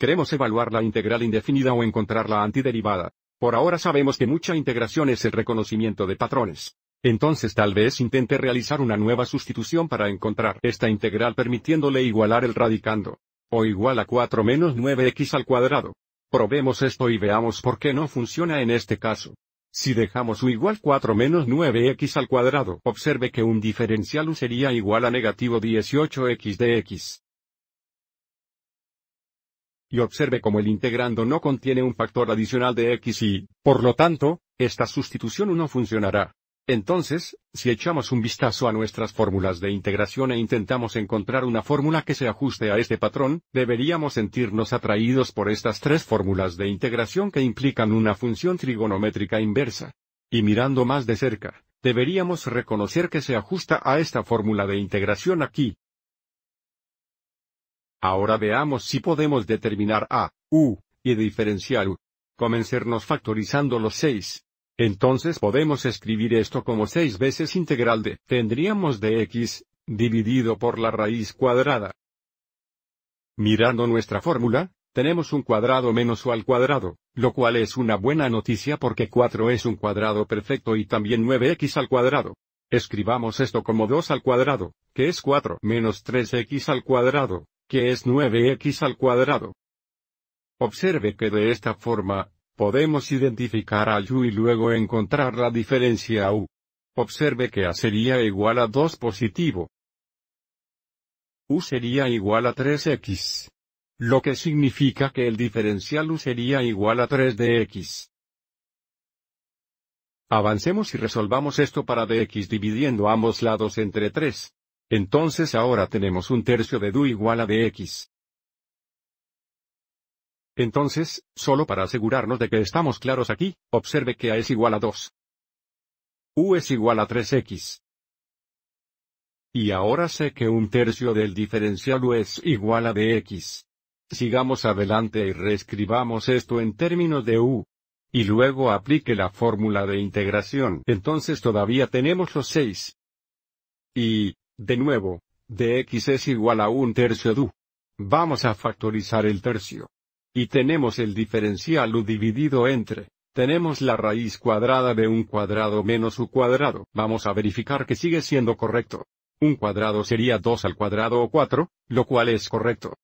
Queremos evaluar la integral indefinida o encontrar la antiderivada. Por ahora sabemos que mucha integración es el reconocimiento de patrones. Entonces tal vez intente realizar una nueva sustitución para encontrar esta integral permitiéndole igualar el radicando. O igual a 4 menos 9x al cuadrado. Probemos esto y veamos por qué no funciona en este caso. Si dejamos u igual 4 menos 9x al cuadrado, observe que un diferencial u sería igual a negativo 18x de x y observe cómo el integrando no contiene un factor adicional de x y, por lo tanto, esta sustitución no funcionará. Entonces, si echamos un vistazo a nuestras fórmulas de integración e intentamos encontrar una fórmula que se ajuste a este patrón, deberíamos sentirnos atraídos por estas tres fórmulas de integración que implican una función trigonométrica inversa. Y mirando más de cerca, deberíamos reconocer que se ajusta a esta fórmula de integración aquí, Ahora veamos si podemos determinar a u y diferenciar u. Comencernos factorizando los 6. Entonces podemos escribir esto como 6 veces integral de tendríamos de x dividido por la raíz cuadrada. Mirando nuestra fórmula, tenemos un cuadrado menos u al cuadrado, lo cual es una buena noticia porque 4 es un cuadrado perfecto y también 9x al cuadrado. Escribamos esto como 2 al cuadrado, que es 4 menos 3x al cuadrado, que es 9x al cuadrado. Observe que de esta forma, podemos identificar a u y luego encontrar la diferencia u. Observe que a sería igual a 2 positivo. u sería igual a 3x. Lo que significa que el diferencial u sería igual a 3 dx Avancemos y resolvamos esto para dx dividiendo ambos lados entre 3. Entonces ahora tenemos un tercio de du igual a de x. Entonces, solo para asegurarnos de que estamos claros aquí, observe que a es igual a 2. u es igual a 3x. Y ahora sé que un tercio del diferencial u es igual a de x. Sigamos adelante y reescribamos esto en términos de u. Y luego aplique la fórmula de integración. Entonces todavía tenemos los 6. Y, de nuevo, dx es igual a un tercio du. Vamos a factorizar el tercio. Y tenemos el diferencial u dividido entre, tenemos la raíz cuadrada de un cuadrado menos u cuadrado. Vamos a verificar que sigue siendo correcto. Un cuadrado sería 2 al cuadrado o 4, lo cual es correcto.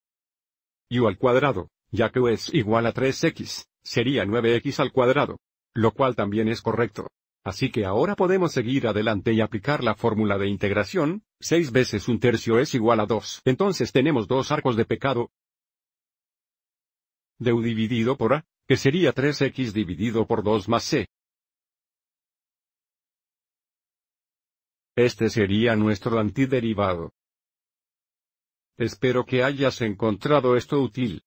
Y u al cuadrado, ya que u es igual a 3x, sería 9x al cuadrado. Lo cual también es correcto. Así que ahora podemos seguir adelante y aplicar la fórmula de integración, 6 veces un tercio es igual a 2. Entonces tenemos dos arcos de pecado. De U dividido por A, que sería 3X dividido por 2 más C. Este sería nuestro antiderivado. Espero que hayas encontrado esto útil.